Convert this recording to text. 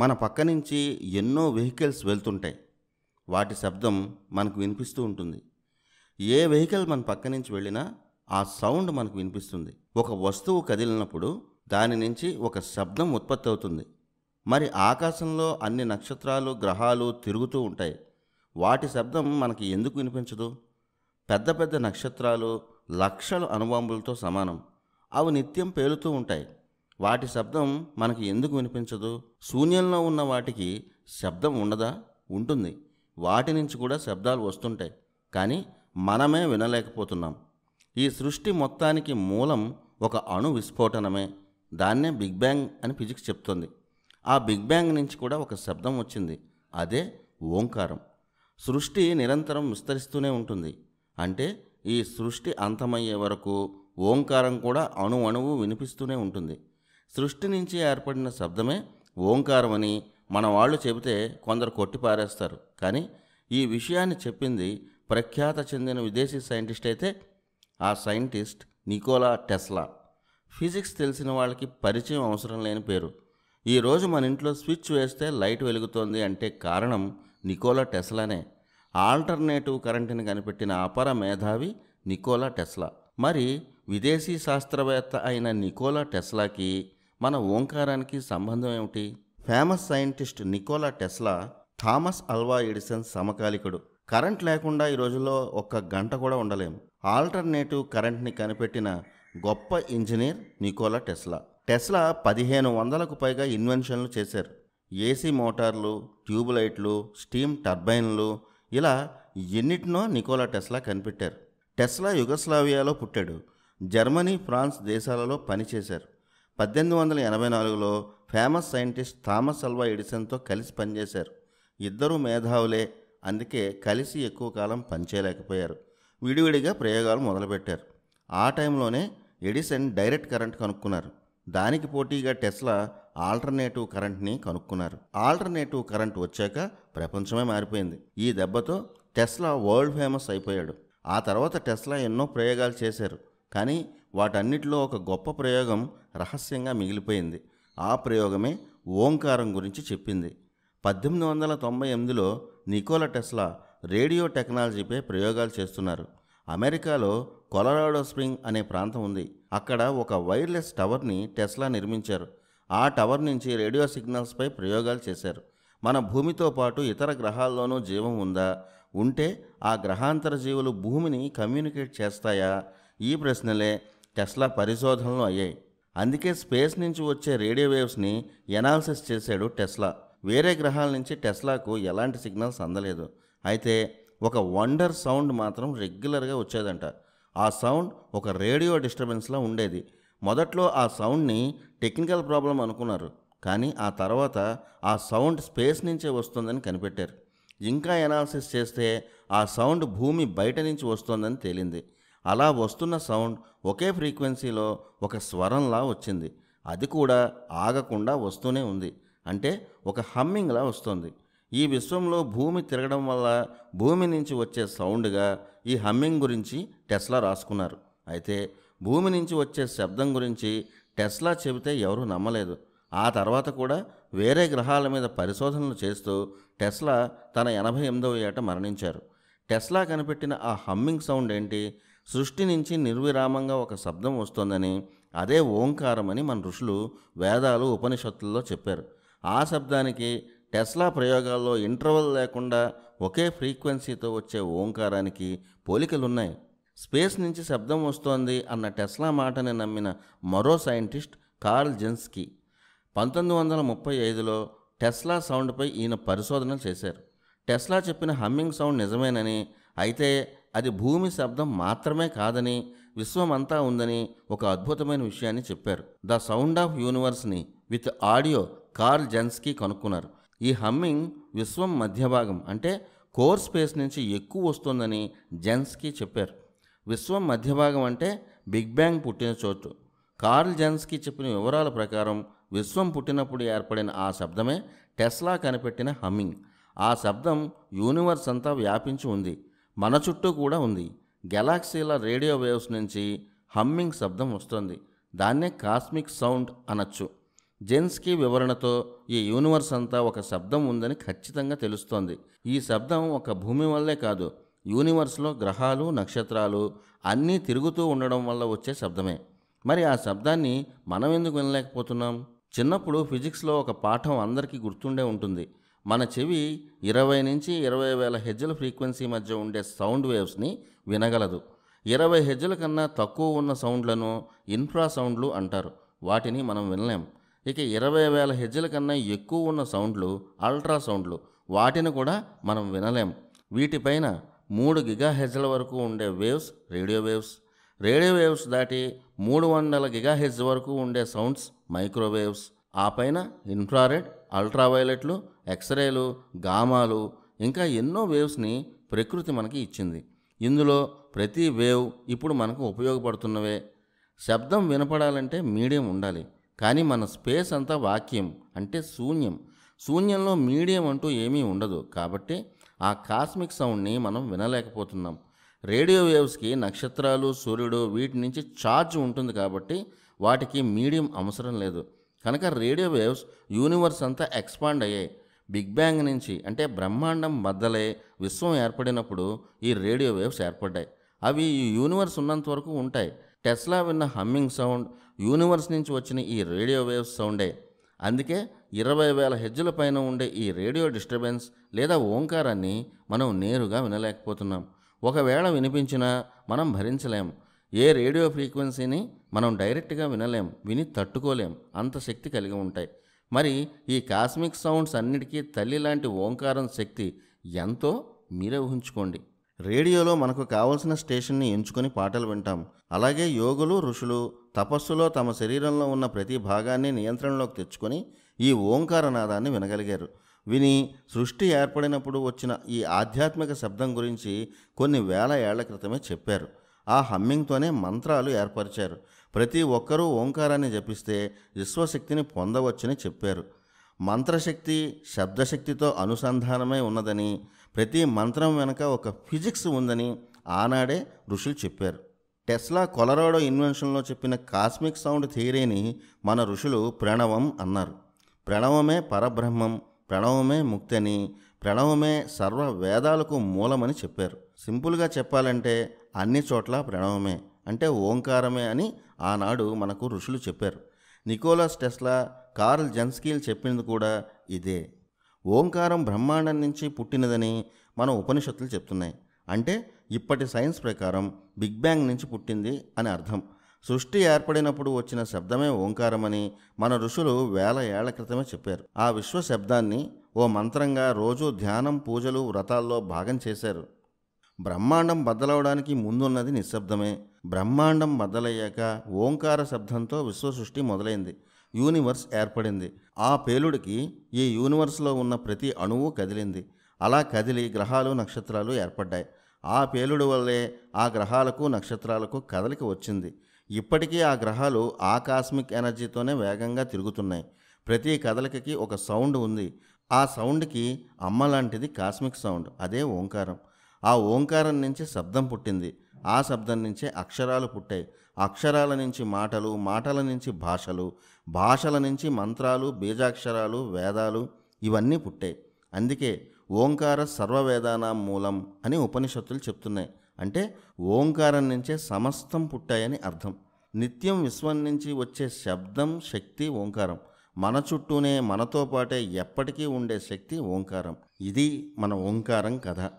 మన పక్క నుంచి ఎన్నో వెహికల్స్ వెళ్తుంటాయి వాటి శబ్దం మనకు వినిపిస్తూ ఉంటుంది ఏ వెహికల్ మన పక్క నుంచి వెళ్ళినా ఆ సౌండ్ మనకు వినిపిస్తుంది ఒక వస్తువు కదిలినప్పుడు దాని నుంచి ఒక శబ్దం ఉత్పత్తి అవుతుంది మరి ఆకాశంలో అన్ని నక్షత్రాలు గ్రహాలు తిరుగుతూ ఉంటాయి వాటి శబ్దం మనకి ఎందుకు వినిపించదు పెద్ద పెద్ద నక్షత్రాలు లక్షల అణుబాంబులతో సమానం అవి నిత్యం పేలుతూ ఉంటాయి వాటి శబ్దం మనకి ఎందుకు వినిపించదు శూన్యంలో ఉన్న వాటికి శబ్దం ఉండదా ఉంటుంది వాటి నుంచి కూడా శబ్దాలు వస్తుంటాయి కానీ మనమే వినలేకపోతున్నాం ఈ సృష్టి మొత్తానికి మూలం ఒక అణు విస్ఫోటనమే దాన్నే బిగ్ బ్యాంగ్ అని ఫిజిక్స్ చెప్తుంది ఆ బిగ్ బ్యాంగ్ నుంచి కూడా ఒక శబ్దం వచ్చింది అదే ఓంకారం సృష్టి నిరంతరం విస్తరిస్తూనే ఉంటుంది అంటే ఈ సృష్టి అంతమయ్యే వరకు ఓంకారం కూడా అణు అణువు వినిపిస్తూనే ఉంటుంది సృష్టి నుంచి ఏర్పడిన శబ్దమే ఓంకారం అని మన వాళ్ళు చెబితే కొందరు కొట్టిపారేస్తారు కానీ ఈ విషయాన్ని చెప్పింది ప్రఖ్యాత చెందిన విదేశీ సైంటిస్ట్ అయితే ఆ సైంటిస్ట్ నికోలా టెస్లా ఫిజిక్స్ తెలిసిన వాళ్ళకి పరిచయం అవసరం లేని పేరు ఈరోజు మన ఇంట్లో స్విచ్ వేస్తే లైట్ వెలుగుతోంది అంటే కారణం నికోలా టెస్లానే ఆల్టర్నేటివ్ కరెంటుని కనిపెట్టిన అపర మేధావి నికోలా టెస్లా మరి విదేశీ శాస్త్రవేత్త అయిన నికోలా టెస్లాకి మన ఓంకారానికి సంబంధం ఏమిటి famous scientist Nikola Tesla Thomas Alva Edison సమకాలికుడు కరెంట్ లేకుండా ఈ రోజుల్లో ఒక్క గంట కూడా ఉండలేము ఆల్టర్నేటివ్ కరెంట్ని కనిపెట్టిన గొప్ప ఇంజనీర్ నికోలా టెస్లా టెస్లా పదిహేను వందలకు పైగా ఇన్వెన్షన్లు చేశారు ఏసీ మోటార్లు ట్యూబ్లైట్లు స్టీమ్ టర్బైన్లు ఇలా ఎన్నిటినో నికోలా టెస్లా కనిపెట్టారు టెస్లా యుగస్లావియాలో పుట్టాడు జర్మనీ ఫ్రాన్స్ దేశాలలో పనిచేశారు పద్దెనిమిది వందల ఎనభై నాలుగులో ఫేమస్ సైంటిస్ట్ థామస్ అల్వా ఎడిసన్తో కలిసి పనిచేశారు ఇద్దరూ మేధావులే అందుకే కలిసి ఎక్కువ కాలం పనిచేయలేకపోయారు విడివిడిగా ప్రయోగాలు మొదలుపెట్టారు ఆ టైంలోనే ఎడిసన్ డైరెక్ట్ కరెంట్ కనుక్కున్నారు దానికి పోటీగా టెస్లా ఆల్టర్నేటివ్ కరెంట్ని కనుక్కున్నారు ఆల్టర్నేటివ్ కరెంట్ వచ్చాక ప్రపంచమే మారిపోయింది ఈ దెబ్బతో టెస్లా వరల్డ్ ఫేమస్ అయిపోయాడు ఆ తర్వాత టెస్లా ఎన్నో ప్రయోగాలు చేశారు కానీ వాటన్నిటిలో ఒక గొప్ప ప్రయోగం రహస్యంగా మిగిలిపోయింది ఆ ప్రయోగమే ఓంకారం గురించి చెప్పింది పద్దెనిమిది వందల తొంభై ఎనిమిదిలో నికోలా టెస్లా రేడియో టెక్నాలజీపై ప్రయోగాలు చేస్తున్నారు అమెరికాలో కొలరాడో స్ప్రింగ్ అనే ప్రాంతం ఉంది అక్కడ ఒక వైర్లెస్ టవర్ని టెస్లా నిర్మించారు ఆ టవర్ నుంచి రేడియో సిగ్నల్స్పై ప్రయోగాలు చేశారు మన భూమితో పాటు ఇతర గ్రహాల్లోనూ జీవం ఉందా ఉంటే ఆ గ్రహాంతర జీవులు భూమిని కమ్యూనికేట్ చేస్తాయా ఈ ప్రశ్నలే టెస్లా పరిశోధనలు అయ్యాయి అందుకే స్పేస్ నుంచి వచ్చే రేడియో వేవ్స్ని ఎనాలిసిస్ చేశాడు టెస్లా వేరే గ్రహాల నుంచి టెస్లాకు ఎలాంటి సిగ్నల్స్ అందలేదు అయితే ఒక వండర్ సౌండ్ మాత్రం రెగ్యులర్గా వచ్చేదంట ఆ సౌండ్ ఒక రేడియో డిస్టర్బెన్స్లో ఉండేది మొదట్లో ఆ సౌండ్ని టెక్నికల్ ప్రాబ్లం అనుకున్నారు కానీ ఆ తర్వాత ఆ సౌండ్ స్పేస్ నుంచే వస్తుందని కనిపెట్టారు ఇంకా ఎనాలిసిస్ చేస్తే ఆ సౌండ్ భూమి బయట నుంచి వస్తుందని తేలింది అలా వస్తున్న సౌండ్ ఒకే ఫ్రీక్వెన్సీలో ఒక స్వరంలా వచ్చింది అది కూడా ఆగకుండా వస్తూనే ఉంది అంటే ఒక హమ్మింగ్లా వస్తుంది ఈ విశ్వంలో భూమి తిరగడం వల్ల భూమి నుంచి వచ్చే సౌండ్గా ఈ హమ్మింగ్ గురించి టెస్లా రాసుకున్నారు అయితే భూమి నుంచి వచ్చే శబ్దం గురించి టెస్లా చెబితే ఎవరూ నమ్మలేదు ఆ తర్వాత కూడా వేరే గ్రహాల మీద పరిశోధనలు చేస్తూ టెస్లా తన ఎనభై ఎనిమిదవ ఏట మరణించారు టెస్లా కనిపెట్టిన ఆ హమ్మింగ్ సౌండ్ ఏంటి సృష్టి నుంచి నిర్విరామంగా ఒక శబ్దం వస్తోందని అదే ఓంకారమని మన ఋషులు వేదాలు ఉపనిషత్తుల్లో చెప్పారు ఆ శబ్దానికి టెస్లా ప్రయోగాల్లో ఇంటర్వల్ లేకుండా ఒకే ఫ్రీక్వెన్సీతో వచ్చే ఓంకారానికి పోలికలున్నాయి స్పేస్ నుంచి శబ్దం వస్తోంది అన్న టెస్లా మాటని నమ్మిన మరో సైంటిస్ట్ కార్ల్ జెన్స్కి పంతొమ్మిది వందల ముప్పై ఐదులో టెస్లా సౌండ్పై ఈయన పరిశోధనలు చేశారు టెస్లా చెప్పిన హమ్మింగ్ సౌండ్ నిజమేనని అయితే అది భూమి శబ్దం మాత్రమే కాదని విశ్వమంతా ఉందని ఒక అద్భుతమైన విషయాన్ని చెప్పారు ద సౌండ్ ఆఫ్ యూనివర్స్ని విత్ ఆడియో కార్ల్ జెన్స్కి కనుక్కున్నారు ఈ హమ్మింగ్ విశ్వం మధ్య భాగం అంటే కోర్ స్పేస్ నుంచి ఎక్కువ వస్తుందని జెన్స్కి చెప్పారు విశ్వం మధ్య భాగం అంటే బిగ్ బ్యాంగ్ పుట్టిన చోటు కార్ల్ జెన్స్కి చెప్పిన వివరాల ప్రకారం విశ్వం పుట్టినప్పుడు ఏర్పడిన ఆ శబ్దమే టెస్లా కనిపెట్టిన హమ్మింగ్ ఆ శబ్దం యూనివర్స్ అంతా వ్యాపించి ఉంది మన చుట్టూ కూడా ఉంది గెలాక్సీల రేడియో వేవ్స్ నుంచి హమ్మింగ్ శబ్దం వస్తుంది దాన్నే కాస్మిక్ సౌండ్ అనొచ్చు జెన్స్కి వివరణతో ఈ యూనివర్స్ అంతా ఒక శబ్దం ఉందని ఖచ్చితంగా తెలుస్తోంది ఈ శబ్దం ఒక భూమి వల్లే కాదు యూనివర్స్లో గ్రహాలు నక్షత్రాలు అన్నీ తిరుగుతూ ఉండడం వల్ల వచ్చే శబ్దమే మరి ఆ శబ్దాన్ని మనం ఎందుకు వినలేకపోతున్నాం చిన్నప్పుడు ఫిజిక్స్లో ఒక పాఠం అందరికీ గుర్తుండే ఉంటుంది మన చెవి ఇరవై నుంచి ఇరవై వేల హెజ్జల ఫ్రీక్వెన్సీ మధ్య ఉండే సౌండ్ వేవ్స్ని వినగలదు ఇరవై హెజ్జల కన్నా తక్కువ ఉన్న సౌండ్లను ఇన్ఫ్రా సౌండ్లు అంటారు వాటిని మనం వినలేం ఇక ఇరవై వేల హెజ్జల కన్నా ఎక్కువ ఉన్న సౌండ్లు అల్ట్రా సౌండ్లు వాటిని కూడా మనం వినలేం వీటిపైన మూడు గిగా హెజ్జల వరకు ఉండే waves radio waves radio waves దాటి మూడు వందల గిగా హెజ్ వరకు ఉండే సౌండ్స్ మైక్రోవేవ్స్ ఆ పైన ఇన్ఫ్రారెడ్ అల్ట్రావైలెట్లు ఎక్స్రేలు గామాలు ఇంకా ఎన్నో వేవ్స్ని ప్రకృతి మనకి ఇచ్చింది ఇందులో ప్రతి వేవ్ ఇప్పుడు మనకు ఉపయోగపడుతున్నవే శబ్దం వినపడాలంటే మీడియం ఉండాలి కానీ మన స్పేస్ అంతా వాక్యం అంటే శూన్యం శూన్యంలో మీడియం అంటూ ఏమీ ఉండదు కాబట్టి ఆ కాస్మిక్ సౌండ్ని మనం వినలేకపోతున్నాం రేడియో వేవ్స్కి నక్షత్రాలు సూర్యుడు వీటి నుంచి ఛార్జ్ ఉంటుంది కాబట్టి వాటికి మీడియం అవసరం లేదు కనుక రేడియో వేవ్స్ యూనివర్స్ అంతా ఎక్స్పాండ్ అయ్యాయి బిగ్ బ్యాంగ్ నుంచి అంటే బ్రహ్మాండం మద్దలే విశ్వం ఏర్పడినప్పుడు ఈ రేడియో వేవ్స్ ఏర్పడ్డాయి అవి ఈ యూనివర్స్ ఉన్నంత వరకు ఉంటాయి టెస్లా విన్న హమ్మింగ్ సౌండ్ యూనివర్స్ నుంచి వచ్చిన ఈ రేడియో వేవ్స్ సౌండే అందుకే ఇరవై వేల హెజ్జుల పైన ఉండే ఈ రేడియో డిస్టర్బెన్స్ లేదా ఓంకారాన్ని మనం నేరుగా వినలేకపోతున్నాం ఒకవేళ వినిపించినా మనం భరించలేం ఏ రేడియో ఫ్రీక్వెన్సీని మనం డైరెక్ట్గా వినలేం విని తట్టుకోలేం అంత శక్తి కలిగి ఉంటాయి మరి ఈ కాస్మిక్ సౌండ్స్ అన్నిటికీ తల్లి లాంటి ఓంకారం శక్తి ఎంతో మీరే ఊహించుకోండి రేడియోలో మనకు కావలసిన స్టేషన్ని ఎంచుకొని పాటలు వింటాం అలాగే యోగులు ఋషులు తపస్సులో తమ శరీరంలో ఉన్న ప్రతి భాగాన్ని నియంత్రణలోకి తెచ్చుకొని ఈ ఓంకారనాదాన్ని వినగలిగారు విని సృష్టి ఏర్పడినప్పుడు వచ్చిన ఈ ఆధ్యాత్మిక శబ్దం గురించి కొన్ని వేల ఏళ్ల క్రితమే చెప్పారు ఆ హమ్మింగ్తోనే మంత్రాలు ఏర్పరిచారు ప్రతి ఒక్కరూ ఓంకారాన్ని జపిస్తే విశ్వశక్తిని పొందవచ్చని చెప్పారు మంత్రశక్తి శబ్దశక్తితో అనుసంధానమై ఉన్నదని ప్రతి మంత్రం వెనుక ఒక ఫిజిక్స్ ఉందని ఆనాడే ఋషులు చెప్పారు టెస్లా కొలరాడో ఇన్వెన్షన్లో చెప్పిన కాస్మిక్ సౌండ్ థియరీని మన ఋషులు ప్రణవం అన్నారు ప్రణవమే పరబ్రహ్మం ప్రణవమే ముక్తి అని ప్రణవమే సర్వ వేదాలకు మూలమని చెప్పారు సింపుల్గా చెప్పాలంటే అన్ని చోట్ల ప్రణవమే అంటే ఓంకారమే అని ఆనాడు మనకు ఋషులు చెప్పారు నికోలస్ టెస్లా కార్ల్ జన్స్కీల్ చెప్పింది కూడా ఇదే ఓంకారం బ్రహ్మాండం నుంచి పుట్టినదని మన ఉపనిషత్తులు చెప్తున్నాయి అంటే ఇప్పటి సైన్స్ ప్రకారం బిగ్ బ్యాంగ్ నుంచి పుట్టింది అని అర్థం సృష్టి ఏర్పడినప్పుడు వచ్చిన శబ్దమే ఓంకారమని మన ఋషులు వేల ఏళ్ల క్రితమే చెప్పారు ఆ విశ్వ శబ్దాన్ని ఓ మంత్రంగా రోజూ ధ్యానం పూజలు వ్రతాల్లో భాగం చేశారు బ్రహ్మాండం బద్దలవడానికి ముందున్నది నిశ్శబ్దమే బ్రహ్మాండం బద్దలయ్యాక ఓంకార శబ్దంతో విశ్వసృష్టి మొదలైంది యూనివర్స్ ఏర్పడింది ఆ పేలుడికి ఈ యూనివర్స్లో ఉన్న ప్రతి అణువు కదిలింది అలా కదిలి గ్రహాలు నక్షత్రాలు ఏర్పడ్డాయి ఆ పేలుడు వల్లే ఆ గ్రహాలకు నక్షత్రాలకు కదలిక వచ్చింది ఇప్పటికీ ఆ గ్రహాలు ఆకాస్మిక్ ఎనర్జీతోనే వేగంగా తిరుగుతున్నాయి ప్రతి కదలికకి ఒక సౌండ్ ఉంది ఆ సౌండ్కి అమ్మ లాంటిది కాస్మిక్ సౌండ్ అదే ఓంకారం ఆ ఓంకారం నుంచి శబ్దం పుట్టింది ఆ శబ్దం నుంచే అక్షరాలు పుట్టాయి అక్షరాల నుంచి మాటలు మాటల నుంచి భాషలు భాషల నుంచి మంత్రాలు బీజాక్షరాలు వేదాలు ఇవన్నీ పుట్టాయి అందుకే ఓంకార సర్వవేదానా మూలం అని ఉపనిషత్తులు చెప్తున్నాయి అంటే ఓంకారం నుంచే సమస్తం పుట్టాయని అర్థం నిత్యం విశ్వం నుంచి వచ్చే శబ్దం శక్తి ఓంకారం మన చుట్టూనే మనతో పాటే ఎప్పటికీ ఉండే శక్తి ఓంకారం ఇది మన ఓంకారం కథ